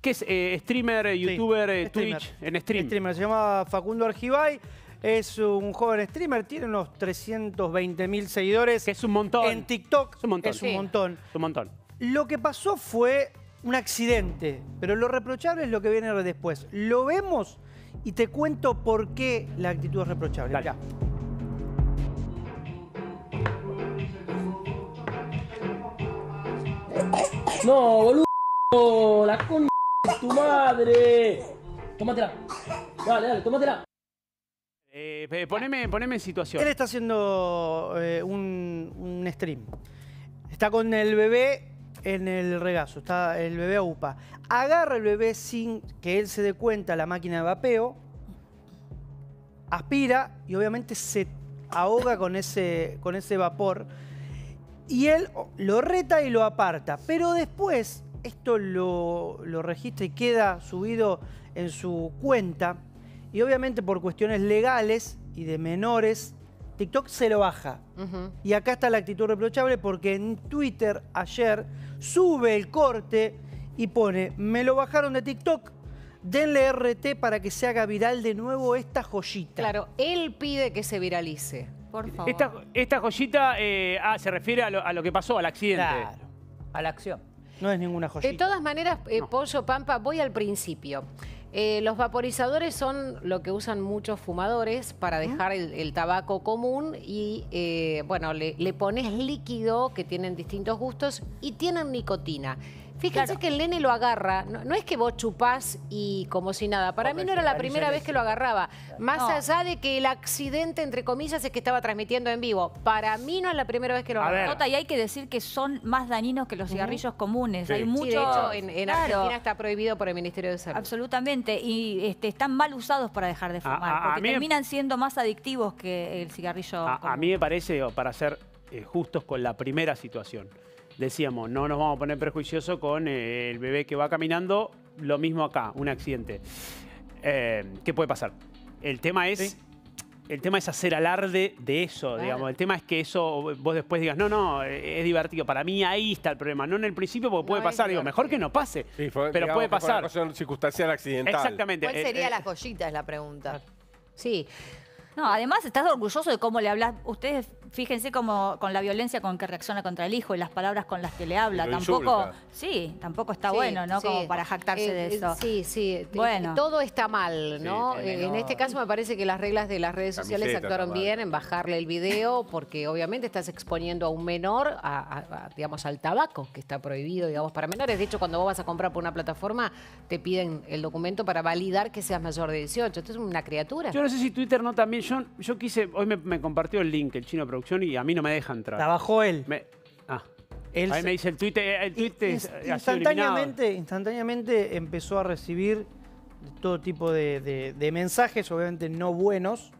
¿Qué es eh, streamer, eh, youtuber, eh, Twitch? En stream. Streamer, se llama Facundo Argibay. Es un joven streamer, tiene unos 320 mil seguidores. Que es un montón. En TikTok es un montón. Es un, montón. Lo que pasó fue un accidente, pero lo reprochable es lo que viene después. Lo vemos y te cuento por qué la actitud es reprochable. Dale. No, boludo la con tu madre. Tómatela. Dale, dale, tómatela. Eh, eh, poneme, en en Él está haciendo eh, un, stream. Está con el bebé en el regazo, está el bebé a UPA. Agarra el bebé sin que él se dé cuenta la máquina de vapeo, aspira y obviamente se ahoga con ese, con ese vapor. Y él lo reta y lo aparta. Pero después esto lo, registra y queda subido en su cuenta. Y obviamente por cuestiones legales y de menores, TikTok se lo baja. Y acá está la actitud reprochable porque en Twitter ayer sube el corte y pone, me lo bajaron de TikTok, denle RT para que se haga viral de nuevo esta joyita. Claro, él pide que se viralice, por favor. Esta, joyita eh, ah, se refiere a lo, que pasó, al accidente. Claro, a la acción. No es ninguna joya. De todas maneras, eh, Pollo Pampa, voy al principio. Eh, los vaporizadores son lo que usan muchos fumadores para dejar el, tabaco común y, eh, bueno, le, le pones líquido que tienen distintos gustos y tienen nicotina. Fíjense que el nene lo agarra, no, es que vos chupás y como si nada. Para mí no era la primera vez que lo agarraba. Más allá de que el accidente, entre comillas, es que estaba transmitiendo en vivo. Para mí no es la primera vez que lo agarraba. y hay que decir que son más dañinos que los cigarrillos comunes. Hay mucho... hecho, en, Argentina está prohibido por el Ministerio de Salud. Absolutamente. Y este, están mal usados para dejar de fumar. porque terminan siendo más adictivos que el cigarrillo A mí me parece, para ser eh, justos con la primera situación decíamos, no nos vamos a poner prejuiciosos con eh, el bebé que va caminando, lo mismo acá, un accidente. Eh, ¿Qué puede pasar? El tema es... El tema es hacer alarde de eso, digamos. El tema es que eso vos después digas, no, no, eh, es divertido. Para mí ahí está el problema. No en el principio, porque puede pasar. Digo, mejor que no pase. pero puede pasar. Fue una circunstancial accidental. Exactamente. ¿Cuál sería la joyita? Es la pregunta. Sí. No, además estás orgulloso de cómo le hablas. Ustedes fíjense cómo con la violencia con que reacciona contra el hijo y las palabras con las que le habla. Tampoco, sí, tampoco está bueno, ¿no? Como para jactarse de eh, eso. Sí, sí. Bueno. Todo está mal, ¿no? Eh, en este caso me parece que las reglas de las redes sociales actuaron bien en bajarle el video porque obviamente estás exponiendo a un menor, digamos, al tabaco, que está prohibido, digamos, para menores. De hecho, cuando vos vas a comprar por una plataforma, te piden el documento para validar que seas mayor de 18. Esto es una criatura. Yo no sé si Twitter no también yo, quise, hoy me, compartió el link, el chino producción, y a mí no me deja entrar. bajó él. ah. Él Ahí me dice el tuit, instantáneamente, empezó a recibir todo tipo de, mensajes, obviamente no buenos,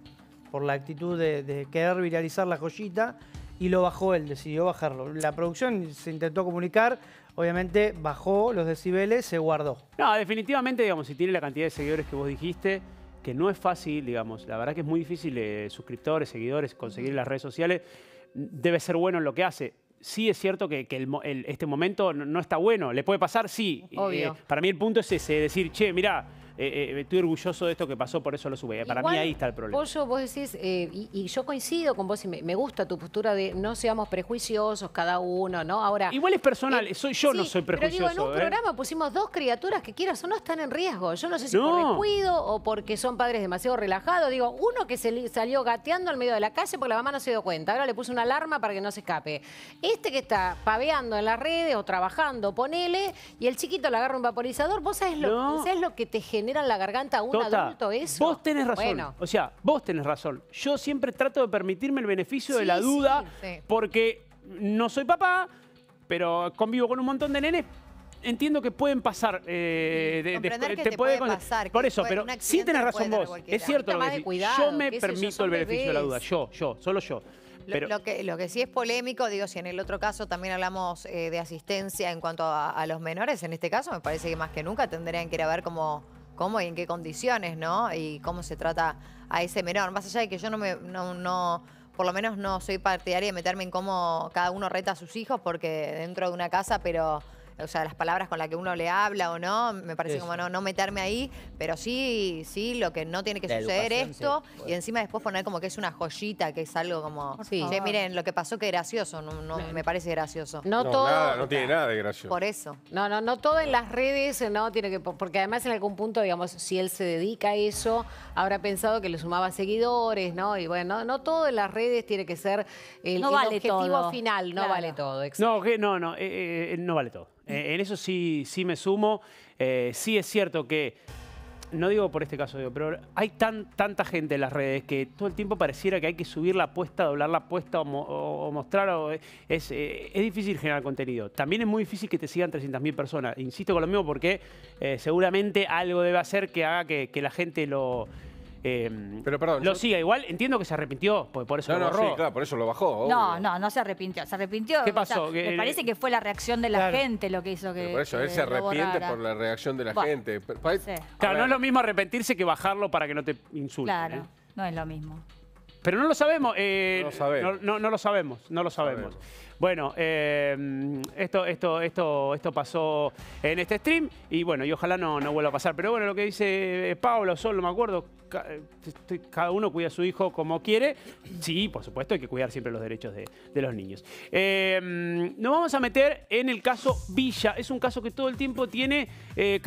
por la actitud de, de, querer viralizar la joyita, y lo bajó él, decidió bajarlo. La producción se intentó comunicar, obviamente bajó los decibeles, se guardó. No, definitivamente, digamos, si tiene la cantidad de seguidores que vos dijiste, que no es fácil, digamos, la verdad que es muy difícil eh, suscriptores, seguidores, conseguir las redes sociales, debe ser bueno en lo que hace. Sí es cierto que, este momento no, está bueno, le puede pasar, sí. Eh, para mí el punto es ese, decir, che, mirá, eh, eh, eh, estoy orgulloso de esto que pasó, por eso lo sube. Para mí ahí está el problema. vos decís, y, yo coincido con vos y me, gusta tu postura de no seamos prejuiciosos cada uno, ¿no? Ahora. Igual es personal, soy yo no soy prejuicioso. Pero digo, en un programa pusimos dos criaturas que quieras o no están en riesgo. Yo no sé si por descuido o porque son padres demasiado relajados. Digo, uno que se salió gateando al medio de la calle porque la mamá no se dio cuenta. Ahora le puse una alarma para que no se escape. Este que está paveando en las redes o trabajando, ponele, y el chiquito le agarra un vaporizador, vos sabés, lo, sabés lo que te genera en la garganta a un tota, adulto eso. Vos tenés razón. O sea, vos tenés razón. Yo siempre trato de permitirme el beneficio de la duda porque no soy papá, pero convivo con un montón de nenes. Entiendo que pueden pasar. Eh, que te puede pasar, Por eso, pero sí tenés razón vos. Es cierto lo que Yo me permito el beneficio de la duda. Yo, yo, solo yo. Lo, lo que, sí es polémico, digo, si en el otro caso también hablamos eh, de asistencia en cuanto a, a los menores, en este caso me parece que más que nunca tendrían que ir a ver cómo cómo y en qué condiciones, ¿no? Y cómo se trata a ese menor. Más allá de que yo no me, no, no, por lo menos no soy partidaria de meterme en cómo cada uno reta a sus hijos, porque dentro de una casa, pero o sea, las palabras con las que uno le habla o no, me parece como no, no meterme ahí, pero sí, sí, lo que no tiene que suceder esto y encima después poner como que es una joyita, que es algo como, eh, miren, lo que pasó que gracioso, no, me parece gracioso. No, todo. no tiene nada de gracioso. Por eso. No, no, no todo en las redes, no tiene que, porque además en algún punto, digamos, si él se dedica a eso, habrá pensado que le sumaba seguidores, ¿no? Y bueno, no, todo en las redes tiene que ser el, objetivo final, no vale todo. No, no, no, no vale todo. Eh, en eso sí, sí me sumo. Eh, sí es cierto que, no digo por este caso, pero hay tan, tanta gente en las redes que todo el tiempo pareciera que hay que subir la apuesta, doblar la apuesta o, mostrar. Eh, es, difícil generar contenido. También es muy difícil que te sigan 300.000 personas. Insisto con lo mismo porque seguramente algo debe hacer que haga que la gente lo Em, pero perdón. Lo siga igual, entiendo que se arrepintió, por eso lo No, sí, claro, por eso lo bajó. No, no, no se arrepintió. Se arrepintió. ¿Qué pasó? me parece eh, que fue la reacción de la gente lo que hizo que. por eso, él se arrepiente por la reacción de la gente. Claro, no es lo mismo arrepentirse que bajarlo para que no te insulten. Claro, ¿eh? no es lo mismo. Pero no lo sabemos. Eh, no, lo sabemos. No, lo sabemos. No lo sabemos. Bueno, em, esto, esto, esto, esto pasó en este stream y bueno, y ojalá no, no vuelva a pasar. Pero bueno, lo que dice Pablo, solo me acuerdo, eh, cada uno cuida a su hijo como quiere. Sí, por supuesto, hay que cuidar siempre los derechos de, los niños. Em, nos vamos a meter en el caso Villa. Es un caso que todo el tiempo tiene... Eh,